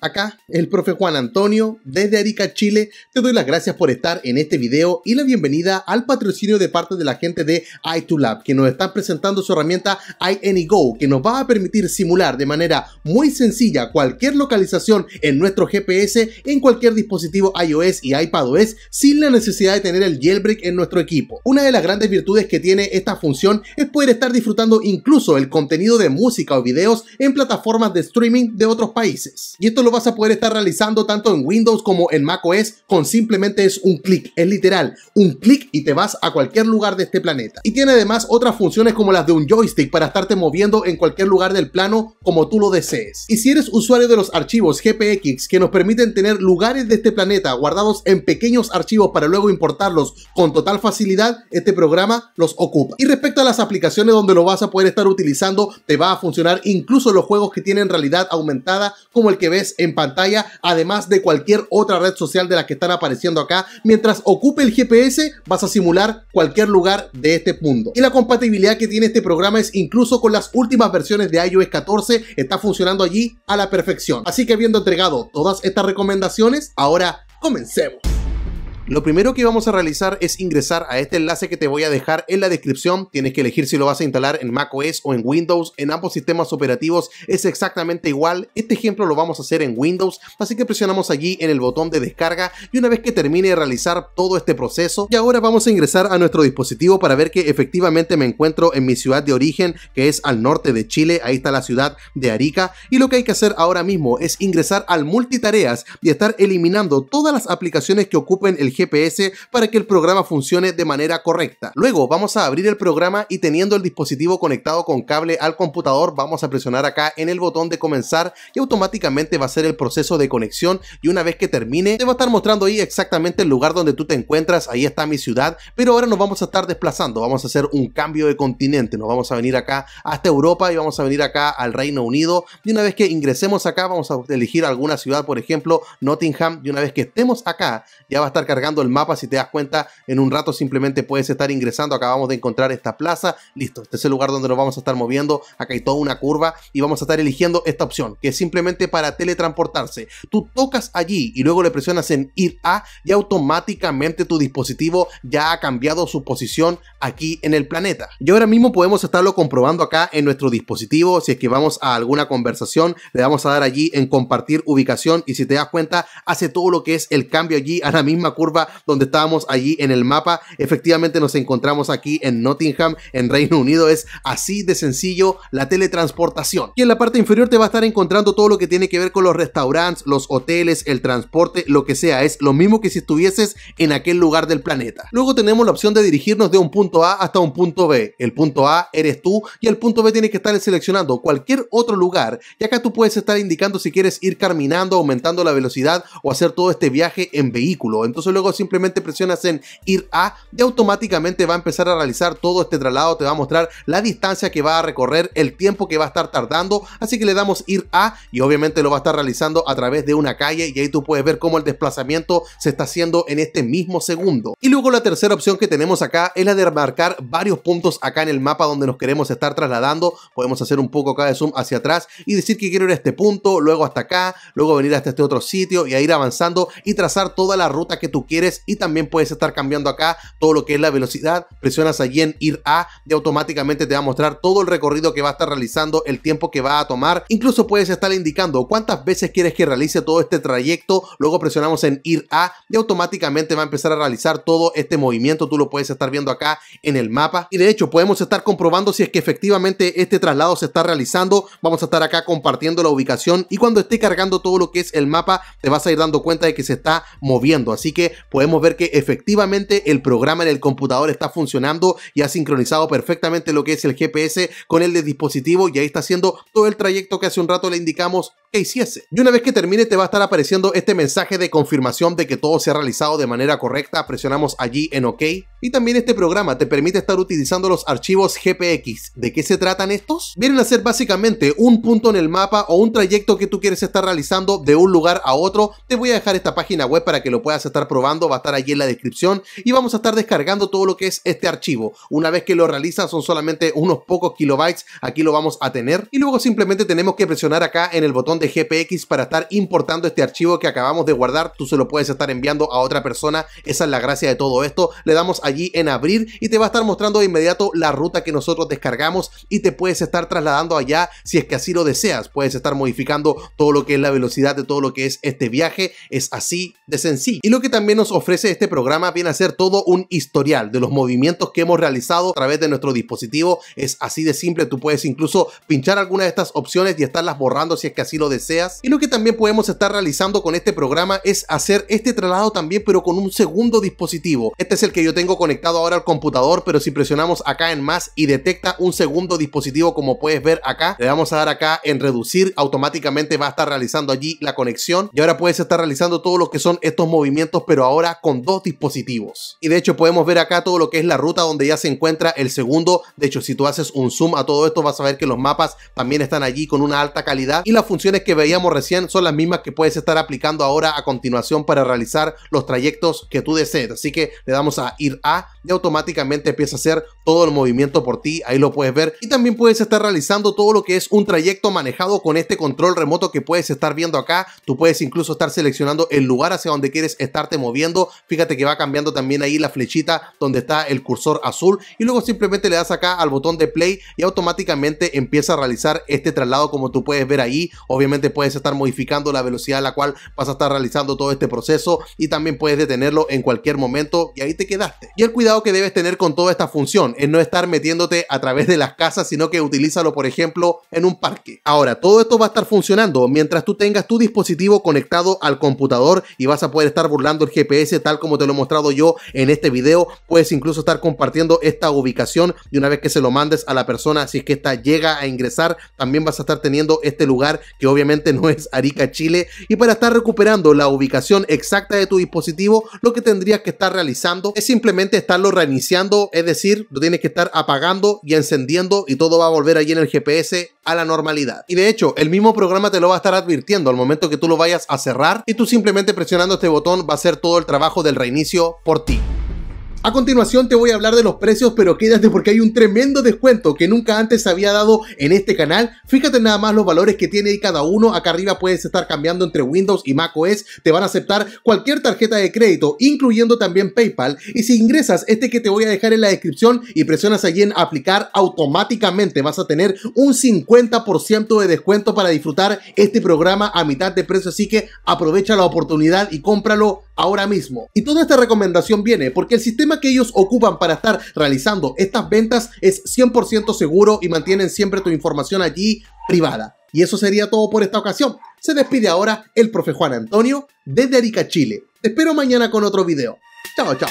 Acá, el profe Juan Antonio, desde Arica, Chile, te doy las gracias por estar en este video y la bienvenida al patrocinio de parte de la gente de i2Lab, que nos están presentando su herramienta iAnyGo, que nos va a permitir simular de manera muy sencilla cualquier localización en nuestro GPS en cualquier dispositivo iOS y iPadOS sin la necesidad de tener el jailbreak en nuestro equipo. Una de las grandes virtudes que tiene esta función es poder estar disfrutando incluso el contenido de música o videos en plataformas de streaming de otros países. Y esto lo vas a poder estar realizando tanto en Windows como en macOS con simplemente es un clic, es literal, un clic y te vas a cualquier lugar de este planeta. Y tiene además otras funciones como las de un joystick para estarte moviendo en cualquier lugar del plano como tú lo desees. Y si eres usuario de los archivos GPX que nos permiten tener lugares de este planeta guardados en pequeños archivos para luego importarlos con total facilidad, este programa los ocupa. Y respecto a las aplicaciones donde lo vas a poder estar utilizando, te va a funcionar incluso los juegos que tienen realidad aumentada como el que ves en pantalla, además de cualquier otra red social de las que están apareciendo acá. Mientras ocupe el GPS, vas a simular cualquier lugar de este mundo. Y la compatibilidad que tiene este programa es incluso con las últimas versiones de iOS 14, está funcionando allí a la perfección. Así que habiendo entregado todas estas recomendaciones, ahora comencemos. Lo primero que vamos a realizar es ingresar a este enlace que te voy a dejar en la descripción. Tienes que elegir si lo vas a instalar en macOS o en Windows. En ambos sistemas operativos es exactamente igual. Este ejemplo lo vamos a hacer en Windows, así que presionamos allí en el botón de descarga y una vez que termine de realizar todo este proceso, y ahora vamos a ingresar a nuestro dispositivo para ver que efectivamente me encuentro en mi ciudad de origen, que es al norte de Chile. Ahí está la ciudad de Arica y lo que hay que hacer ahora mismo es ingresar al multitareas y estar eliminando todas las aplicaciones que ocupen el GPS para que el programa funcione de manera correcta. Luego vamos a abrir el programa y teniendo el dispositivo conectado con cable al computador vamos a presionar acá en el botón de comenzar y automáticamente va a ser el proceso de conexión y una vez que termine te va a estar mostrando ahí exactamente el lugar donde tú te encuentras, ahí está mi ciudad, pero ahora nos vamos a estar desplazando, vamos a hacer un cambio de continente, nos vamos a venir acá hasta Europa y vamos a venir acá al Reino Unido y una vez que ingresemos acá vamos a elegir alguna ciudad, por ejemplo Nottingham y una vez que estemos acá ya va a estar cargando el mapa. Si te das cuenta, en un rato simplemente puedes estar ingresando. Acabamos de encontrar esta plaza. Listo, este es el lugar donde nos vamos a estar moviendo. Acá hay toda una curva y vamos a estar eligiendo esta opción, que es simplemente para teletransportarse. Tú tocas allí y luego le presionas en ir a y automáticamente tu dispositivo ya ha cambiado su posición aquí en el planeta. Y ahora mismo podemos estarlo comprobando acá en nuestro dispositivo. Si es que vamos a alguna conversación, le vamos a dar allí en compartir ubicación y si te das cuenta, hace todo lo que es el cambio allí a la misma curva donde estábamos allí en el mapa. Efectivamente nos encontramos aquí en Nottingham, en Reino Unido. Es así de sencillo la teletransportación. Y en la parte inferior te va a estar encontrando todo lo que tiene que ver con los restaurantes, los hoteles, el transporte, lo que sea. Es lo mismo que si estuvieses en aquel lugar del planeta. Luego tenemos la opción de dirigirnos de un punto A hasta un punto B. El punto A eres tú y el punto B tienes que estar seleccionando cualquier otro lugar. Y acá tú puedes estar indicando si quieres ir caminando, aumentando la velocidad o hacer todo este viaje en vehículo. Entonces luego simplemente presionas en ir a y automáticamente va a empezar a realizar todo este traslado, te va a mostrar la distancia que va a recorrer, el tiempo que va a estar tardando, así que le damos ir a y obviamente lo va a estar realizando a través de una calle y ahí tú puedes ver cómo el desplazamiento se está haciendo en este mismo segundo. Y luego la tercera opción que tenemos acá es la de marcar varios puntos acá en el mapa donde nos queremos estar trasladando, podemos hacer un poco acá de zoom hacia atrás y decir que quiero ir a este punto, luego hasta acá, luego venir hasta este otro sitio y a ir avanzando y trazar toda la ruta que tú quieres y también puedes estar cambiando acá todo lo que es la velocidad. Presionas allí en ir a y automáticamente te va a mostrar todo el recorrido que va a estar realizando, el tiempo que va a tomar. Incluso puedes estar indicando cuántas veces quieres que realice todo este trayecto. Luego presionamos en ir a y automáticamente va a empezar a realizar todo este movimiento. Tú lo puedes estar viendo acá en el mapa. Y de hecho podemos estar comprobando si es que efectivamente este traslado se está realizando. Vamos a estar acá compartiendo la ubicación y cuando esté cargando todo lo que es el mapa te vas a ir dando cuenta de que se está moviendo. Así que podemos ver que efectivamente el programa en el computador está funcionando y ha sincronizado perfectamente lo que es el GPS con el del dispositivo y ahí está haciendo todo el trayecto que hace un rato le indicamos que hiciese. Y una vez que termine te va a estar apareciendo este mensaje de confirmación de que todo se ha realizado de manera correcta, presionamos allí en OK. Y también este programa te permite estar utilizando los archivos GPX. ¿De qué se tratan estos? Vienen a ser básicamente un punto en el mapa o un trayecto que tú quieres estar realizando de un lugar a otro. Te voy a dejar esta página web para que lo puedas estar probando, va a estar allí en la descripción y vamos a estar descargando todo lo que es este archivo. Una vez que lo realizas son solamente unos pocos kilobytes, aquí lo vamos a tener y luego simplemente tenemos que presionar acá en el botón de GPX para estar importando este archivo que acabamos de guardar. Tú se lo puedes estar enviando a otra persona. Esa es la gracia de todo esto. Le damos allí en abrir y te va a estar mostrando de inmediato la ruta que nosotros descargamos y te puedes estar trasladando allá si es que así lo deseas. Puedes estar modificando todo lo que es la velocidad de todo lo que es este viaje. Es así de sencillo. Y lo que también nos ofrece este programa viene a ser todo un historial de los movimientos que hemos realizado a través de nuestro dispositivo. Es así de simple. Tú puedes incluso pinchar alguna de estas opciones y estarlas borrando si es que así lo deseas. Y lo que también podemos estar realizando con este programa es hacer este traslado también pero con un segundo dispositivo. Este es el que yo tengo conectado ahora al computador pero si presionamos acá en más y detecta un segundo dispositivo como puedes ver acá, le vamos a dar acá en reducir, automáticamente va a estar realizando allí la conexión y ahora puedes estar realizando todo lo que son estos movimientos pero ahora con dos dispositivos. Y de hecho podemos ver acá todo lo que es la ruta donde ya se encuentra el segundo. De hecho si tú haces un zoom a todo esto vas a ver que los mapas también están allí con una alta calidad y las funciones que veíamos recién son las mismas que puedes estar aplicando ahora a continuación para realizar los trayectos que tú desees. Así que le damos a ir a y automáticamente empieza a hacer todo el movimiento por ti, ahí lo puedes ver. Y también puedes estar realizando todo lo que es un trayecto manejado con este control remoto que puedes estar viendo acá. Tú puedes incluso estar seleccionando el lugar hacia donde quieres estarte moviendo. Fíjate que va cambiando también ahí la flechita donde está el cursor azul y luego simplemente le das acá al botón de play y automáticamente empieza a realizar este traslado como tú puedes ver ahí. Obviamente puedes estar modificando la velocidad a la cual vas a estar realizando todo este proceso y también puedes detenerlo en cualquier momento y ahí te quedaste. Y el cuidado que debes tener con toda esta función en no estar metiéndote a través de las casas, sino que utilízalo, por ejemplo, en un parque. Ahora, todo esto va a estar funcionando mientras tú tengas tu dispositivo conectado al computador y vas a poder estar burlando el GPS tal como te lo he mostrado yo en este video. Puedes incluso estar compartiendo esta ubicación y una vez que se lo mandes a la persona, si es que esta llega a ingresar, también vas a estar teniendo este lugar que obviamente no es Arica, Chile. Y para estar recuperando la ubicación exacta de tu dispositivo, lo que tendrías que estar realizando es simplemente estarlo reiniciando, es decir, tienes que estar apagando y encendiendo y todo va a volver allí en el GPS a la normalidad. Y de hecho, el mismo programa te lo va a estar advirtiendo al momento que tú lo vayas a cerrar y tú simplemente presionando este botón va a hacer todo el trabajo del reinicio por ti. A continuación te voy a hablar de los precios, pero quédate porque hay un tremendo descuento que nunca antes se había dado en este canal. Fíjate nada más los valores que tiene cada uno. Acá arriba puedes estar cambiando entre Windows y Mac OS Te van a aceptar cualquier tarjeta de crédito, incluyendo también PayPal. Y si ingresas este que te voy a dejar en la descripción y presionas allí en aplicar, automáticamente vas a tener un 50% de descuento para disfrutar este programa a mitad de precio. Así que aprovecha la oportunidad y cómpralo ahora mismo. Y toda esta recomendación viene porque el sistema que ellos ocupan para estar realizando estas ventas es 100% seguro y mantienen siempre tu información allí privada. Y eso sería todo por esta ocasión. Se despide ahora el profe Juan Antonio desde Arica, Chile. Te espero mañana con otro video. Chao, chao.